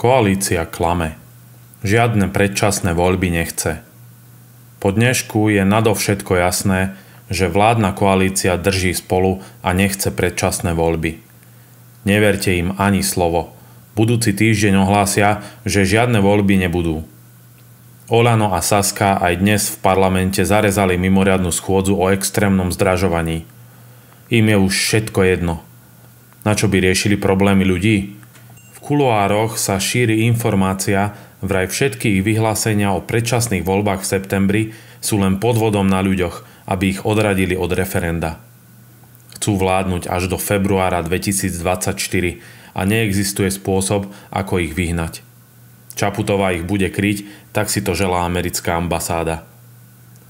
Koalícia klame. Žiadne predčasné voľby nechce. Po dnešku je nadovšetko jasné, že vládna koalícia drží spolu a nechce predčasné voľby. Neverte im ani slovo. Budúci týždeň ohlásia, že žiadne voľby nebudú. Olano a Saska aj dnes v parlamente zarezali mimoriadnu schôdzu o extrémnom zdražovaní. Im je už všetko jedno. Na čo by riešili problémy ľudí? kuloároch sa šíri informácia, vraj všetky ich vyhlásenia o predčasných voľbách v septembri sú len podvodom na ľuďoch, aby ich odradili od referenda. Chcú vládnuť až do februára 2024 a neexistuje spôsob, ako ich vyhnať. Čaputová ich bude kryť, tak si to želá americká ambasáda.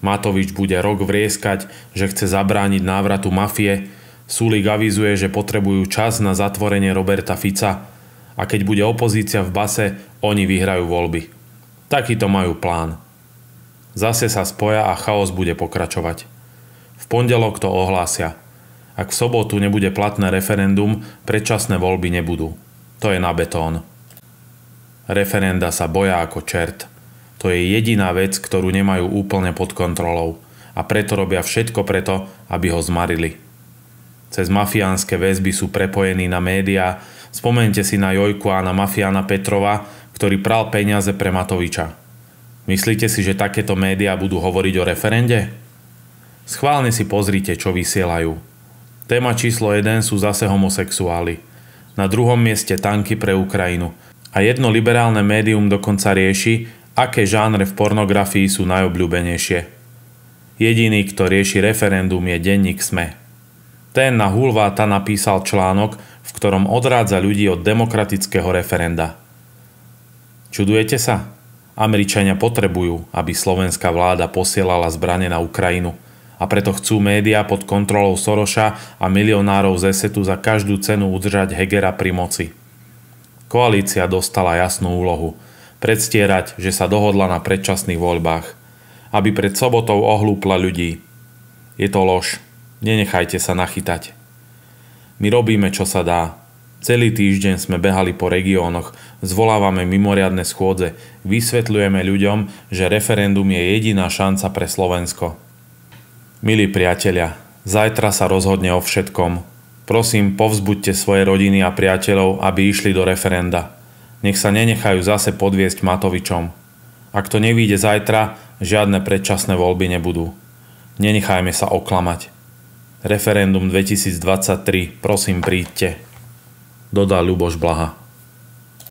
Matovič bude rok vrieskať, že chce zabrániť návratu mafie, Sulik avizuje, že potrebujú čas na zatvorenie Roberta Fica a keď bude opozícia v base, oni vyhrajú voľby. Takýto majú plán. Zase sa spoja a chaos bude pokračovať. V pondelok to ohlásia. Ak v sobotu nebude platné referendum, predčasné voľby nebudú. To je na betón. Referenda sa boja ako čert. To je jediná vec, ktorú nemajú úplne pod kontrolou a preto robia všetko preto, aby ho zmarili. Cez mafiánske väzby sú prepojení na médiá, Spomente si na Jojku a na mafiána Petrova, ktorý pral peniaze pre Matoviča. Myslíte si, že takéto médiá budú hovoriť o referende? Schválne si pozrite, čo vysielajú. Téma číslo 1 sú zase homosexuáli. Na druhom mieste tanky pre Ukrajinu. A jedno liberálne médium dokonca rieši, aké žánre v pornografii sú najobľúbenejšie. Jediný, kto rieši referendum, je denník SME. Ten na Hulváta napísal článok, v ktorom odrádza ľudí od demokratického referenda. Čudujete sa? Američania potrebujú, aby slovenská vláda posielala zbranie na Ukrajinu a preto chcú médiá pod kontrolou Soroša a milionárov z Esetu za každú cenu udržať Hegera pri moci. Koalícia dostala jasnú úlohu predstierať, že sa dohodla na predčasných voľbách, aby pred sobotou ohlúpla ľudí. Je to lož. Nenechajte sa nachytať. My robíme, čo sa dá. Celý týždeň sme behali po regiónoch, zvolávame mimoriadne schôdze, vysvetľujeme ľuďom, že referendum je jediná šanca pre Slovensko. Milí priatelia, zajtra sa rozhodne o všetkom. Prosím, povzbuďte svoje rodiny a priateľov, aby išli do referenda. Nech sa nenechajú zase podviesť Matovičom. Ak to nevíde zajtra, žiadne predčasné voľby nebudú. Nenechajme sa oklamať. Referendum 2023, prosím príďte, dodal Ľuboš Blaha.